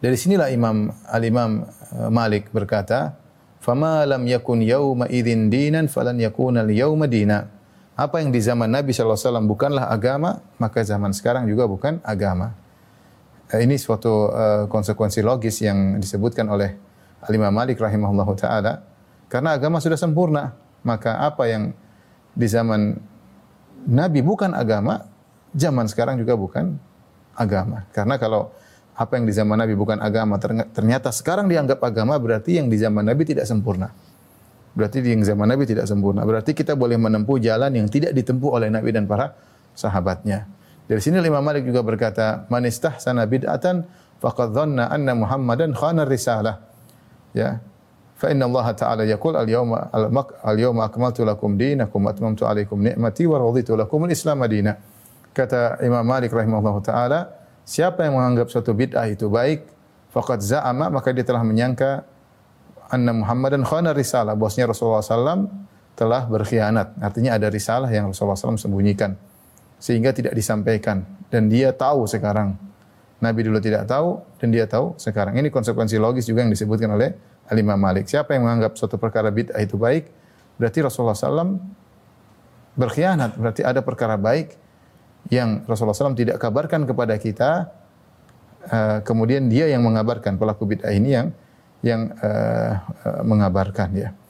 Dari sinilah Imam Al-Imam eh, Malik berkata, "Fama lam yakun yauma idzin dinan falan yakuna al-yauma dina." Apa yang di zaman Nabi Alaihi Wasallam bukanlah agama, maka zaman sekarang juga bukan agama. Eh, ini suatu eh, konsekuensi logis yang disebutkan oleh Al-Imam Malik rahimahullahu taala karena agama sudah sempurna, maka apa yang di zaman Nabi bukan agama, zaman sekarang juga bukan agama. Karena kalau apa yang di zaman Nabi bukan agama. Ternyata sekarang dianggap agama berarti yang di zaman Nabi tidak sempurna. Berarti yang zaman Nabi tidak sempurna. Berarti kita boleh menempuh jalan yang tidak ditempuh oleh Nabi dan para sahabatnya. Dari sini Imam Malik juga berkata, "Man istahsana bid'atan faqad dhanna anna Muhammadan khana risalah." Ya. Fa inna Allah Ta'ala yaqul al-yawma al-mak al-yawma akmaltu lakum dinakum wa atmamtu alaikum ni'mati wa raditu lakum al-Islam madina. Kata Imam Malik rahimahullah taala, Siapa yang menganggap suatu bid'ah itu baik, faqad za'ama maka dia telah menyangka anna Muhammadan khana risalah, bosnya Rasulullah SAW telah berkhianat. Artinya ada risalah yang Rasulullah SAW sembunyikan sehingga tidak disampaikan dan dia tahu sekarang. Nabi dulu tidak tahu dan dia tahu sekarang. Ini konsekuensi logis juga yang disebutkan oleh Alimah Malik. Siapa yang menganggap suatu perkara bid'ah itu baik, berarti Rasulullah SAW berkhianat, berarti ada perkara baik yang Rasulullah SAW tidak kabarkan kepada kita, uh, kemudian dia yang mengabarkan pelaku bid'ah ini yang yang uh, uh, mengabarkan ya.